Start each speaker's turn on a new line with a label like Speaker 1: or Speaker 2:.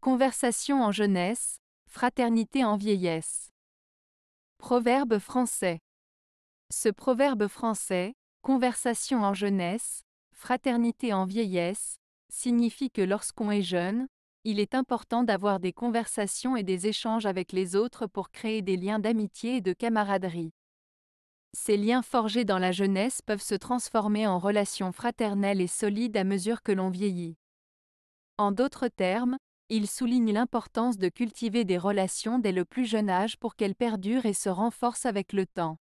Speaker 1: Conversation en jeunesse, fraternité en vieillesse. Proverbe français. Ce proverbe français, conversation en jeunesse, fraternité en vieillesse, signifie que lorsqu'on est jeune, il est important d'avoir des conversations et des échanges avec les autres pour créer des liens d'amitié et de camaraderie. Ces liens forgés dans la jeunesse peuvent se transformer en relations fraternelles et solides à mesure que l'on vieillit. En d'autres termes, il souligne l'importance de cultiver des relations dès le plus jeune âge pour qu'elles perdurent et se renforcent avec le temps.